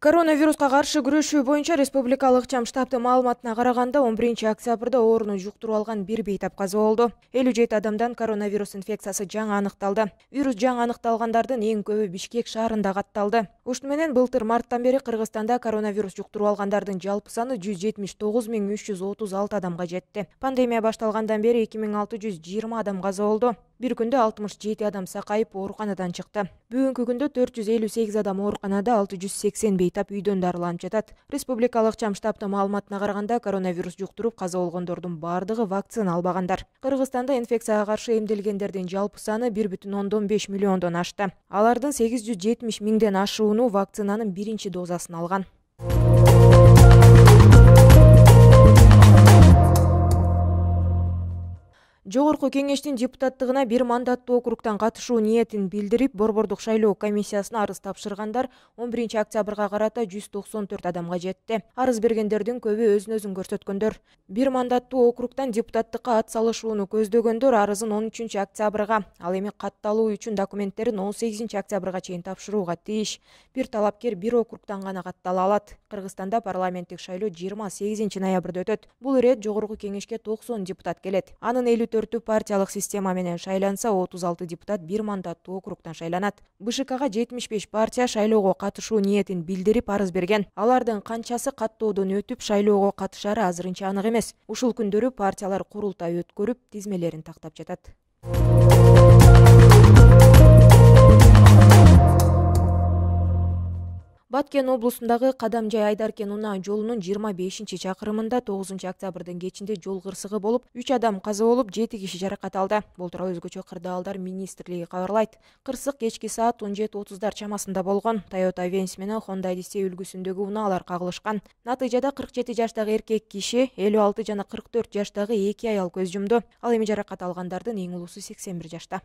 коронавируска каршы күрөшүү боюнча республикалык ыкчам штабтын маалыматына караганда он биринчи октябрда ооруну жуктуруп алган бир бейтап каза болду элүү жети адамдан коронавирус инфекциясы жаңы аныкталды вирус жаңы аныкталгандардын эң көбү бишкек шаарында катталды ушуну менен былтыр марттан бери кыргызстанда коронавирус жуктуруп алгандардын жалпы саны жүз жетимиш тогуз миң үч жүз отуз алты адамга жетти пандемия башталгандан бери эки миң алты жүз жыйырма адам каза болду бир күндө алтымыш жети адам сакайып ооруканадан чыкты бүгүнкү күндө төрт жүз элүү сегиз адам ооруканада алты жүз сексен бейтап үйдөн дарыланып жатат республикалык чам штабтын маалыматына караганда коронавирус жуктуруп каза болгондордун баардыгы вакцина албагандар кыргызстанда инфекцияга каршы эмделгендердин жалпы саны бир бүтүн ондон беш миллиондон ашты алардын сегиз жүз жетимиш миңден ашууну вакцинанын биринчи дозасын алган жогорку кеңештин депутаттыгына бир мандаттуу округдан катышуу ниетин билдирип борбордук шайлоо комиссиясына арыз тапшыргандар он биринчи октябрга карата жүз токсон төрт адамга жетти арыз бергендердин көбү өзүн өзүн көрсөткөндөр бир мандаттуу округдан депутаттыкка ат салышууну көздөгөндөр арызын он үчүнчү октябрга ал эми катталуу үчүн документтерин он сегизинчи октябрга чейин тапшырууга тийиш бир талапкер бир округдан гана каттала алат кыргызстанда парламенттик шайлоо жыйырма сегизинчи ноябрда өтөт бул ирет жогорку кеңешке токсон депутат келет анын элүү төртү партиялык система менен шайланса отуз алты депутат бир мандаттуу округдан шайланат бшкга жетимиш беш партия шайлоого катышуу ниетин билдирип арыз берген алардын канчасы каттоодон өтүп шайлоого катышаары азырынча анык эмес ушул күндөрү партиялар курултай өткөрүп тизмелерин тактап жатат баткен облусундагы кадам жай айдаркен унаа жолунун жыйырма бешинчи чакырымында тогузунчу октябрдын кечинде жол кырсыгы болуп үч адам каза болуп жети киши жаракат алды бул тууралуу өзгөчө кырдаалдар министрлиги кабарлайт кырсык кечки саат он жети отуздар чамасында болгон тойота венс менен хонда одиссей үлгүсүндөгү унаалар кагылышкан натыйжада кырк жети жаштагы эркек киши элүү алты жана кырк төрт жаштагы эки аял көз жумду ал эми жаракат алгандардын эң улуусу сексен бир жашта